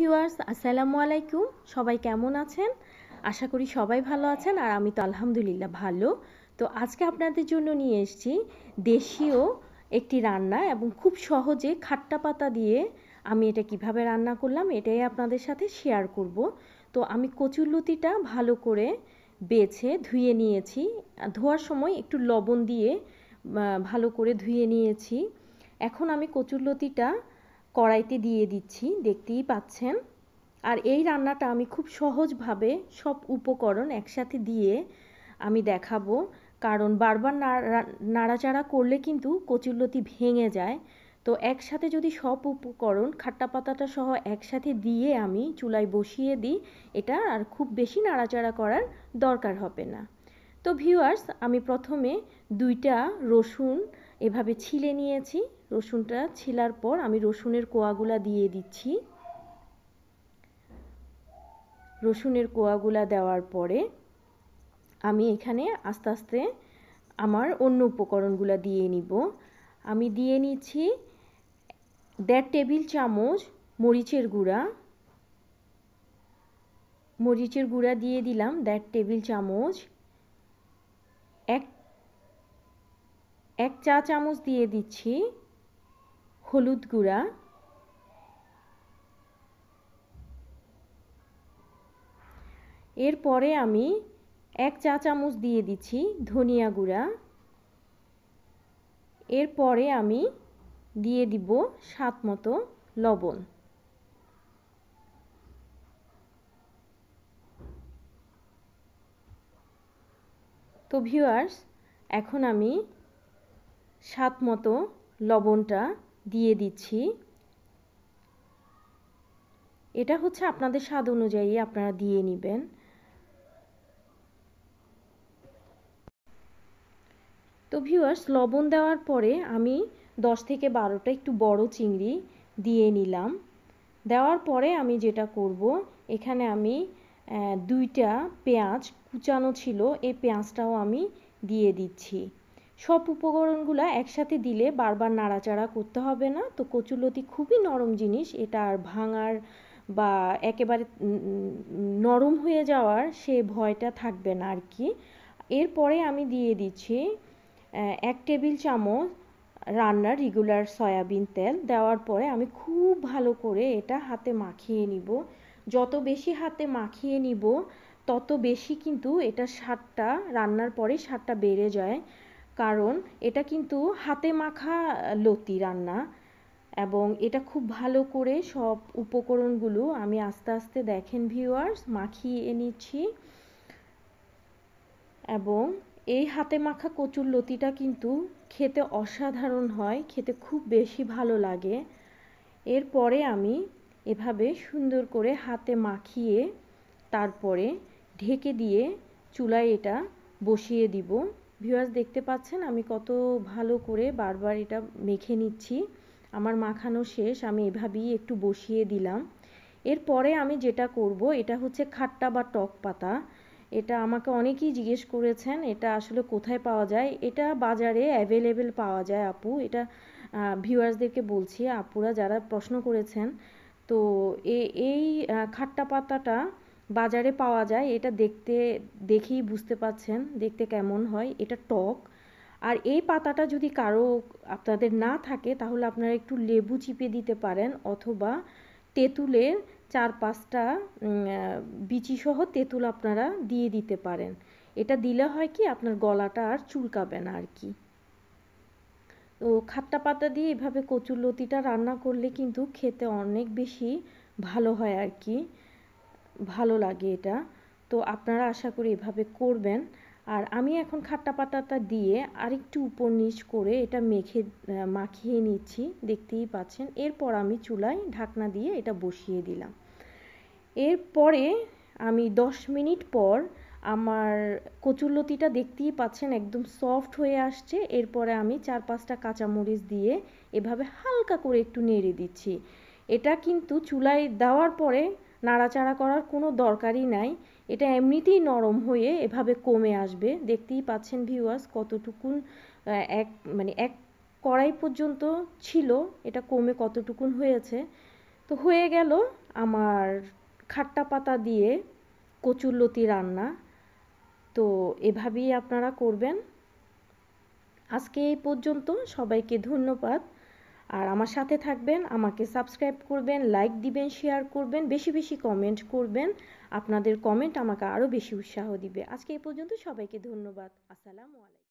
viewers আসসালামু আলাইকুম সবাই কেমন আছেন আশা করি সবাই ভালো আছেন আর আমি তো আলহামদুলিল্লাহ ভালো তো আজকে আপনাদের জন্য নিয়ে এসেছি দেশীয় একটি রান্না এবং খুব সহজে খাট্টা পাতা দিয়ে আমি এটা কিভাবে রান্না করলাম এটাই আপনাদের সাথে শেয়ার করব তো আমি কচুরলতিটা ভালো করে বেছে ধুয়ে নিয়েছি ধোয়ার সময় একটু লবণ দিয়ে ভালো করে ধুয়ে নিয়েছি এখন আমি কচুরলতিটা কড়াইতে দিয়ে দিচ্ছি দেখতেই পাচ্ছেন আর এই রান্নাটা আমি খুব সহজভাবে সব উপকরণ একসাথে দিয়ে আমি দেখাবো কারণ বারবার নাড়াচাড়া করলে কিন্তু কচুরলতি ভেঙে যায় তো একসাথে যদি সব উপকরণ খাট্টা পাতাটা সহ একসাথে দিয়ে আমি চুলায় বসিয়ে দিই এটা আর খুব বেশি নাড়াচাড়া করার দরকার হবে না তো ভিউয়ার্স আমি প্রথমে দুইটা রসুন এভাবে ছিলে নিয়েছি রসুনটা ছিলার পর আমি রসুনের কোয়াগুলা দিয়ে দিচ্ছি রসুনের কোয়াগুলা দেওয়ার পরে আমি এখানে আস্তে আস্তে আমার অন্য উপকরণগুলা দিয়ে নিব আমি দিয়ে নিচ্ছি দেড় টেবিল চামচ মরিচের গুঁড়া মরিচের গুঁড়া দিয়ে দিলাম দেড় টেবিল চামচ এক এক চা চামচ দিয়ে দিচ্ছি হলুদ গুঁড়া এরপরে আমি এক চা চামচ দিয়ে দিচ্ছি ধনিয়া গুঁড়া এরপরে আমি দিয়ে দিব স্বাদ মতো লবণ তো ভিউয়ার্স এখন আমি স্বাদ মতো লবণটা দিয়ে দিচ্ছি এটা হচ্ছে আপনাদের স্বাদ অনুযায়ী আপনারা দিয়ে নেবেন তো ভিউয়ার্স লবণ দেওয়ার পরে আমি দশ থেকে বারোটা একটু বড় চিংড়ি দিয়ে নিলাম দেওয়ার পরে আমি যেটা করব এখানে আমি দুইটা পেঁয়াজ কুচানো ছিল এই পেঁয়াজটাও আমি দিয়ে দিচ্ছি সব উপকরণগুলো একসাথে দিলে বারবার নাড়াচাড়া করতে হবে না তো কচুলতি খুবই নরম জিনিস এটা আর ভাঙার বা একেবারে নরম হয়ে যাওয়ার সে ভয়টা থাকবে না আর কি এরপরে আমি দিয়ে দিচ্ছি এক টেবিল চামচ রান্নার রেগুলার সয়াবিন তেল দেওয়ার পরে আমি খুব ভালো করে এটা হাতে মাখিয়ে নিব যত বেশি হাতে মাখিয়ে নিব তত বেশি কিন্তু এটা স্বাদটা রান্নার পরে স্বাদটা বেড়ে যায় কারণ এটা কিন্তু হাতে মাখা লতি রান্না এবং এটা খুব ভালো করে সব উপকরণগুলো আমি আস্তে আস্তে দেখেন ভিউয়ার্স মাখিয়ে নিচ্ছি এবং এই হাতে মাখা কচুর লতিটা কিন্তু খেতে অসাধারণ হয় খেতে খুব বেশি ভালো লাগে এরপরে আমি এভাবে সুন্দর করে হাতে মাখিয়ে তারপরে ঢেকে দিয়ে চুলায় এটা বসিয়ে দিব ভিউয়ার্স দেখতে পাচ্ছেন আমি কত ভালো করে বারবার এটা মেখে নিচ্ছি আমার মাখানো শেষ আমি এভাবেই একটু বসিয়ে দিলাম এরপরে আমি যেটা করব এটা হচ্ছে খাট্টা বা টক পাতা এটা আমাকে অনেকেই জিজ্ঞেস করেছেন এটা আসলে কোথায় পাওয়া যায় এটা বাজারে অ্যাভেলেবেল পাওয়া যায় আপু এটা ভিউয়ার্সদেরকে বলছি আপুরা যারা প্রশ্ন করেছেন তো এই খাট্টা পাতাটা বাজারে পাওয়া যায় এটা দেখতে দেখেই বুঝতে পাচ্ছেন দেখতে কেমন হয় এটা টক আর এই পাতাটা যদি কারো আপনাদের না থাকে তাহলে আপনারা একটু লেবু চিপে দিতে পারেন অথবা তেঁতুলের চার পাঁচটা সহ তেঁতুল আপনারা দিয়ে দিতে পারেন এটা দিলে হয় কি আপনার গলাটা আর চুলকাবে না আর কি তো খাট্টা পাতা দিয়ে এভাবে কচুর লতিটা রান্না করলে কিন্তু খেতে অনেক বেশি ভালো হয় আর কি ভালো লাগে এটা তো আপনারা আশা করি এভাবে করবেন আর আমি এখন খাট্টা পাতাটা দিয়ে আরেকটু উপর নিচ করে এটা মেখে মাখিয়ে নিচ্ছি দেখতেই পাচ্ছেন এরপর আমি চুলায় ঢাকনা দিয়ে এটা বসিয়ে দিলাম এরপরে আমি দশ মিনিট পর আমার কচুরলতিটা দেখতেই পাচ্ছেন একদম সফট হয়ে আসছে এরপরে আমি চার পাঁচটা কাঁচামরিচ দিয়ে এভাবে হালকা করে একটু নেড়ে দিচ্ছি এটা কিন্তু চুলায় দেওয়ার পরে নাড়াচাড়া করার কোনো দরকারই নাই এটা এমনিতেই নরম হয়ে এভাবে কমে আসবে দেখতেই পাচ্ছেন ভিউয়ার্স কতটুকুন এক মানে এক কড়াই পর্যন্ত ছিল এটা কমে কতটুকুন হয়েছে তো হয়ে গেল আমার খাট্টা পাতা দিয়ে কচুরলতি রান্না তো এভাবেই আপনারা করবেন আজকে এই পর্যন্ত সবাইকে ধন্যবাদ আর আমার সাথে থাকবেন আমাকে সাবস্ক্রাইব করবেন লাইক দিবেন শেয়ার করবেন বেশি বেশি কমেন্ট করবেন আপনাদের কমেন্ট আমাকে আরও বেশি উৎসাহ দিবে আজকে এই পর্যন্ত সবাইকে ধন্যবাদ আসসালামু আলাইকুম